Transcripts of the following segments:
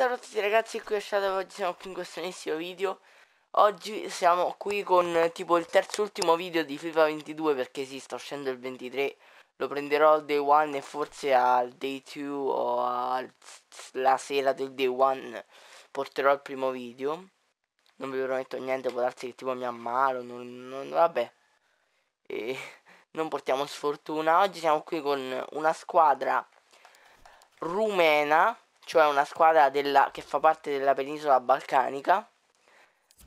Ciao a tutti ragazzi, qui è Shadow, oggi siamo qui in questo nuovissimo video Oggi siamo qui con tipo il terzo ultimo video di FIFA 22 perché sì, sta uscendo il 23 Lo prenderò al day 1 e forse al day 2 o alla sera del day 1 porterò il primo video Non vi prometto niente, può darsi che tipo mi ammalo, non, non, vabbè e Non portiamo sfortuna Oggi siamo qui con una squadra rumena cioè una squadra della, che fa parte della penisola balcanica,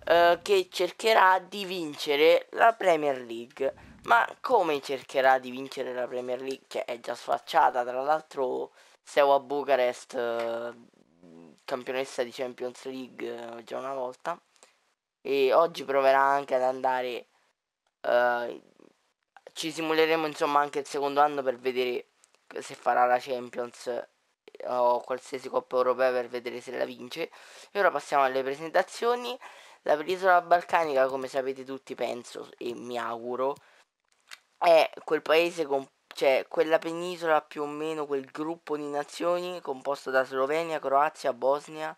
eh, che cercherà di vincere la Premier League. Ma come cercherà di vincere la Premier League? Che è già sfacciata, tra l'altro Steaua Bucarest, eh, campionessa di Champions League eh, già una volta, e oggi proverà anche ad andare... Eh, ci simuleremo insomma anche il secondo anno per vedere se farà la Champions o qualsiasi Coppa Europea per vedere se la vince. E ora passiamo alle presentazioni. La penisola balcanica, come sapete tutti, penso e mi auguro, è quel paese con cioè quella penisola più o meno quel gruppo di nazioni composto da Slovenia, Croazia, Bosnia,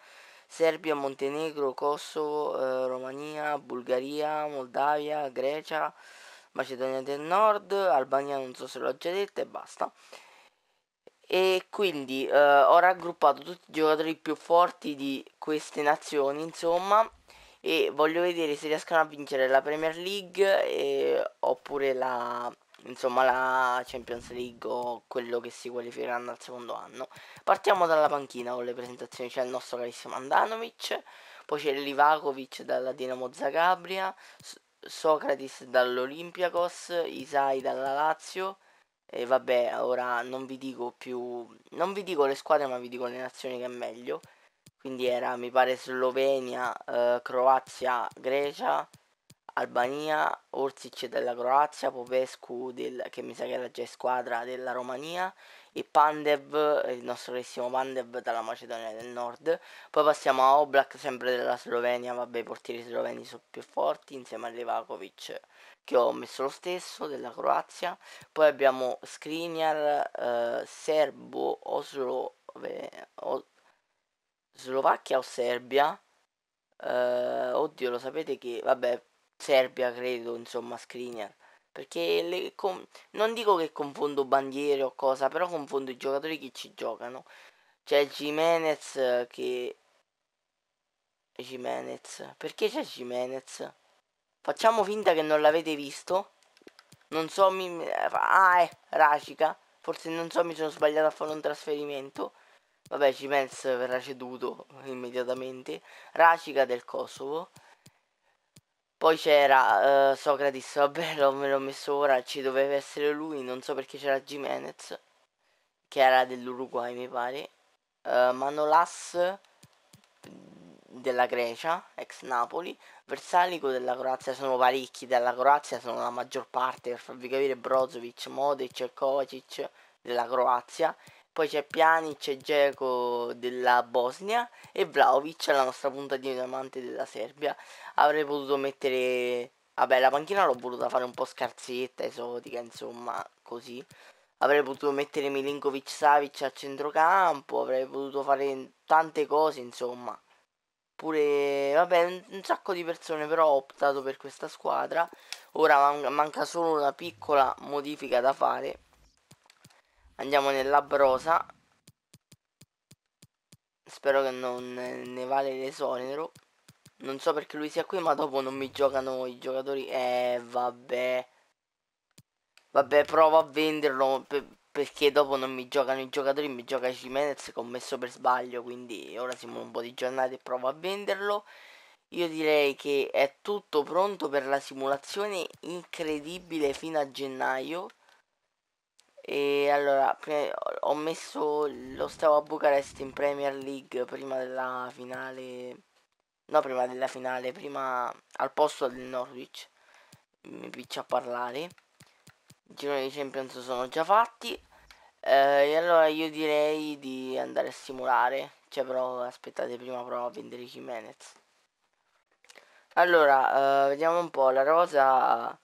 Serbia, Montenegro, Kosovo, eh, Romania, Bulgaria, Moldavia, Grecia, Macedonia del Nord, Albania non so se l'ho già detto e basta. E quindi eh, ho raggruppato tutti i giocatori più forti di queste nazioni, insomma, e voglio vedere se riescono a vincere la Premier League e, oppure la, insomma, la Champions League o quello che si qualificheranno al secondo anno. Partiamo dalla panchina con le presentazioni, c'è il nostro carissimo Andanovic, poi c'è Livakovic dalla Dinamo Zagabria, so- Socrates dall'Olympiakos, Isai dalla Lazio, e vabbè, ora non vi dico più, non vi dico le squadre, ma vi dico le nazioni che è meglio. Quindi era, mi pare, Slovenia, eh, Croazia, Grecia, Albania, Orsic della Croazia, Popescu del, che mi sa che era già squadra della Romania e Pandev, il nostro carissimo Pandev dalla Macedonia del Nord. Poi passiamo a Oblak sempre della Slovenia, vabbè i portieri sloveni sono più forti insieme a Levakovic che ho messo lo stesso della Croazia poi abbiamo Skriniar eh, Serbo Oslo beh, o, Slovacchia o Serbia eh, oddio lo sapete che vabbè Serbia credo insomma Skriniar perché le, com, non dico che confondo bandiere o cosa però confondo i giocatori che ci giocano c'è Jimenez eh, che Jimenez perché c'è Jimenez Facciamo finta che non l'avete visto. Non so, mi... Ah, eh, Racica. Forse non so, mi sono sbagliato a fare un trasferimento. Vabbè, Cimens verrà ceduto immediatamente. Racica del Kosovo. Poi c'era uh, Socrates, vabbè, l'ho, me l'ho messo ora, ci doveva essere lui, non so perché c'era Jimenez, che era dell'Uruguay mi pare. Uh, Manolas, della Grecia, ex Napoli, Versalico della Croazia, sono parecchi della Croazia, sono la maggior parte, per farvi capire Brozovic, Modic e Kovacic della Croazia, poi c'è Pjanic e Dzeko della Bosnia e Vlaovic, la nostra punta di diamante della Serbia. Avrei potuto mettere... Vabbè, la panchina l'ho voluta fare un po' scarsetta, esotica, insomma, così. Avrei potuto mettere Milinkovic Savic a centrocampo, avrei potuto fare tante cose, insomma. Pure, vabbè, un sacco di persone però ho optato per questa squadra. Ora man manca solo una piccola modifica da fare. Andiamo nella brosa. Spero che non ne vale l'esonero. Non so perché lui sia qui, ma dopo non mi giocano i giocatori. Eh, vabbè. Vabbè, provo a venderlo perché dopo non mi giocano i giocatori, mi gioca Jimenez che ho messo per sbaglio, quindi ora siamo un po' di giornate e provo a venderlo. Io direi che è tutto pronto per la simulazione incredibile fino a gennaio. E allora, ho messo lo stavo a Bucarest in Premier League prima della finale. No, prima della finale, prima al posto del Norwich. Mi piccia a parlare. I gironi di Champions sono già fatti. Eh, e allora io direi di andare a simulare. Cioè però aspettate prima provo a vendere Jimenez. Allora, eh, vediamo un po'. La rosa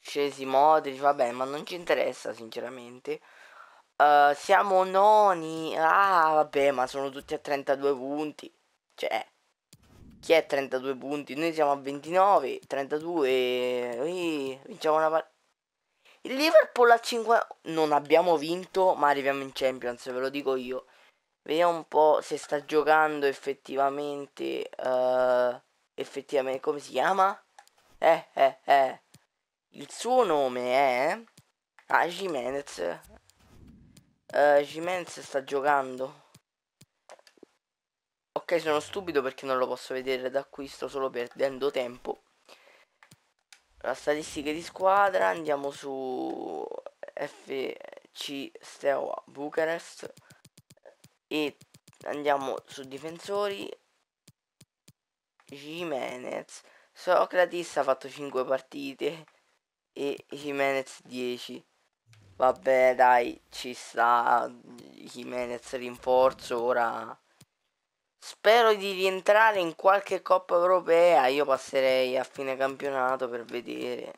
scesi Modric, vabbè, ma non ci interessa sinceramente. Uh, siamo noni. Ah, vabbè, ma sono tutti a 32 punti. Cioè, chi è 32 punti? Noi siamo a 29, 32. Ui, vinciamo una partita. Il Liverpool a 5 non abbiamo vinto, ma arriviamo in Champions, ve lo dico io. Vediamo un po' se sta giocando effettivamente. Uh, effettivamente, come si chiama? Eh, eh, eh. Il suo nome è. Eh? Ah, Jimenez. Uh, eh, Jimenez sta giocando. Ok, sono stupido perché non lo posso vedere da qui. Sto solo perdendo tempo la statistica di squadra andiamo su FC Steaua Bucharest e andiamo su difensori Jimenez Socrates ha fatto 5 partite e Jimenez 10 vabbè dai ci sta Jimenez rinforzo ora Spero di rientrare in qualche coppa europea. Io passerei a fine campionato per vedere.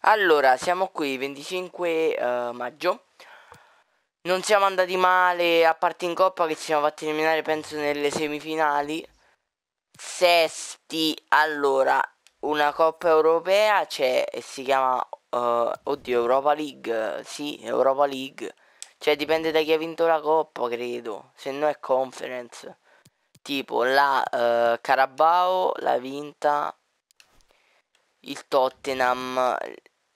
Allora, siamo qui 25 uh, eh, maggio. Non siamo andati male, a parte in coppa che ci siamo fatti eliminare penso nelle semifinali. Sesti, allora, una coppa europea c'è e si chiama uh, oddio Europa League, sì, Europa League cioè dipende da chi ha vinto la coppa, credo. Se no è conference. Tipo la uh, Carabao l'ha vinta il Tottenham,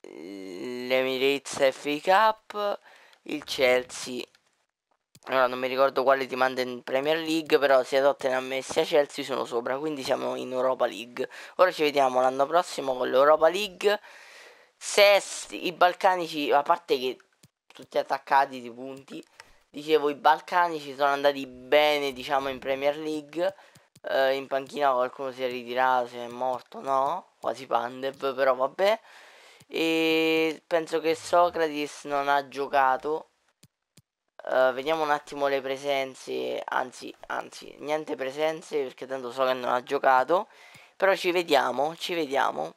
l'Emirates FA Cup, il Chelsea. Allora non mi ricordo quale ti manda in Premier League, però sia Tottenham sia Chelsea sono sopra, quindi siamo in Europa League. Ora ci vediamo l'anno prossimo con l'Europa League. Sesti i balcanici, a parte che tutti attaccati di punti. Dicevo, i Balcani ci sono andati bene, diciamo, in Premier League. Eh, in panchina qualcuno si è ritirato, si è morto, no? Quasi Pandev, però vabbè. E penso che Socrates non ha giocato. Eh, vediamo un attimo le presenze, anzi, anzi, niente presenze perché tanto so che non ha giocato. Però ci vediamo, ci vediamo.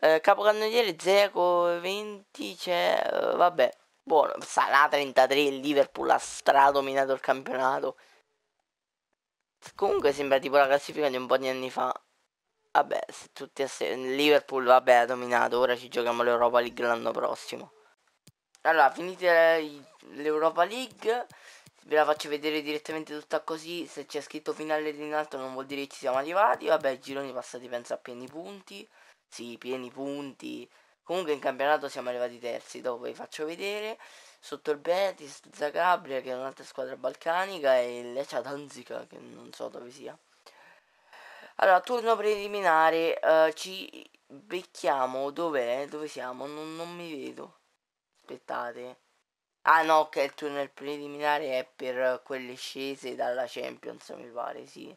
Eh, capocannoniere Zeco 20 c'è, cioè, vabbè. Buono, sarà 33, il Liverpool ha stradominato il campionato. Comunque sembra tipo la classifica di un po' di anni fa. Vabbè, se tutti a se... Liverpool vabbè ha dominato, ora ci giochiamo l'Europa League l'anno prossimo. Allora, finite l'Europa League, ve la faccio vedere direttamente tutta così, se c'è scritto finale di in alto non vuol dire che ci siamo arrivati, vabbè, i gironi passati penso a pieni punti, sì, pieni punti, Comunque in campionato siamo arrivati terzi, dopo vi faccio vedere. Sotto il Betis, Zagabria che è un'altra squadra balcanica e il Leccia Danzica che non so dove sia. Allora, turno preliminare, uh, ci becchiamo, dov'è? Dove siamo? Non, non, mi vedo. Aspettate. Ah no, che il turno preliminare è per quelle scese dalla Champions, mi pare, sì.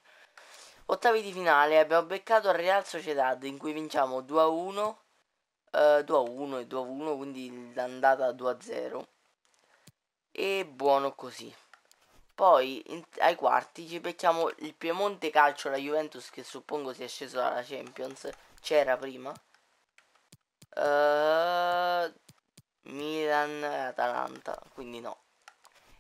Ottavi di finale, abbiamo beccato Real Sociedad in cui vinciamo 2-1. 2 eh, a 1 e 2 a 1 quindi l'andata 2 a 0 e buono così poi in, ai quarti ci becchiamo il Piemonte Calcio la Juventus che suppongo sia sceso dalla Champions c'era prima uh, Milan Atalanta quindi no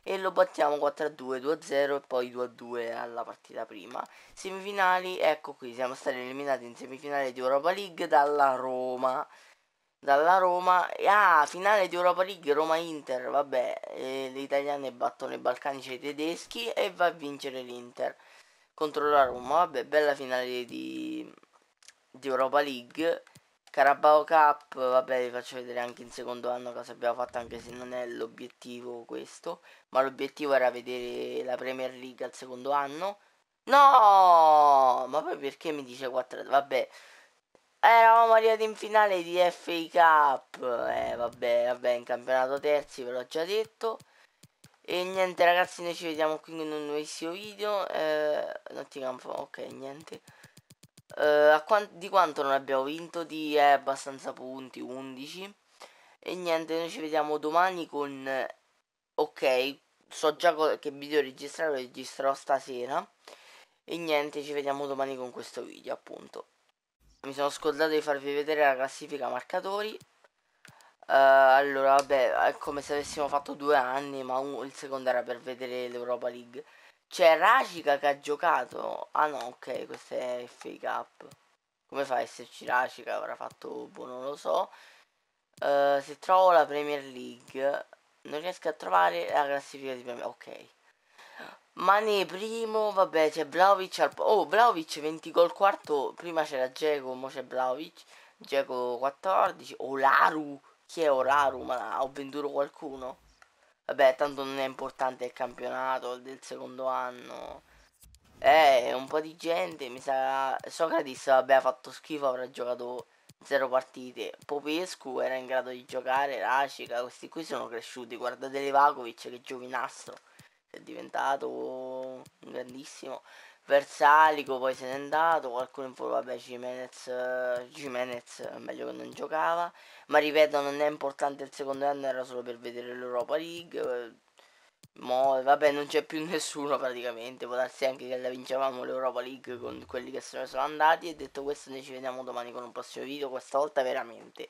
e lo battiamo 4-2, a 2-0 a e poi 2-2 a alla partita prima. Semifinali, ecco qui, siamo stati eliminati in semifinale di Europa League dalla Roma dalla Roma. Ah, finale di Europa League Roma-Inter, vabbè, eh, le italiane battono i balcanici cioè e i tedeschi e va a vincere l'Inter contro la Roma. Vabbè, bella finale di, di Europa League. Carabao Cup, vabbè vi faccio vedere anche in secondo anno cosa abbiamo fatto anche se non è l'obiettivo questo, ma l'obiettivo era vedere la Premier League al secondo anno. No! Ma poi perché mi dice 4? Vabbè, Eravamo arrivati in finale di FA Cup, eh, vabbè, vabbè, in campionato terzi ve l'ho già detto. E niente ragazzi, noi ci vediamo qui in un nuovissimo video. Eh, Nottingham, ok, niente. Eh, quant di quanto non abbiamo vinto? Di eh, abbastanza punti, 11. E niente, noi ci vediamo domani con... Ok, so già che video registrare, lo registrerò stasera. E niente, ci vediamo domani con questo video appunto mi sono scordato di farvi vedere la classifica marcatori uh, allora vabbè è come se avessimo fatto due anni ma un, il secondo era per vedere l'Europa League c'è Racica che ha giocato ah no ok questa è fake up come fa a esserci Racica avrà fatto boh non lo so uh, se trovo la Premier League non riesco a trovare la classifica di Premier League ok Mane primo, vabbè c'è Vlaovic, al... oh Vlaovic 20 gol quarto, prima c'era Dzeko, mo c'è Vlaovic, Dzeko 14, Olaru, chi è Olaru? Ma ho venduto qualcuno? Vabbè tanto non è importante il campionato del secondo anno, eh un po' di gente, mi sa, Socrates vabbè ha fatto schifo, avrà giocato zero partite, Popescu era in grado di giocare, Racica, questi qui sono cresciuti, guardate Levakovic che giovinastro è diventato un grandissimo Versalico poi se n'è andato, qualcuno in fuori, vabbè Jimenez, Jimenez eh, meglio che non giocava, ma ripeto non è importante il secondo anno, era solo per vedere l'Europa League, eh, Mo, vabbè non c'è più nessuno praticamente, può darsi anche che la vincevamo l'Europa League con quelli che se ne sono andati e detto questo noi ci vediamo domani con un prossimo video, questa volta veramente.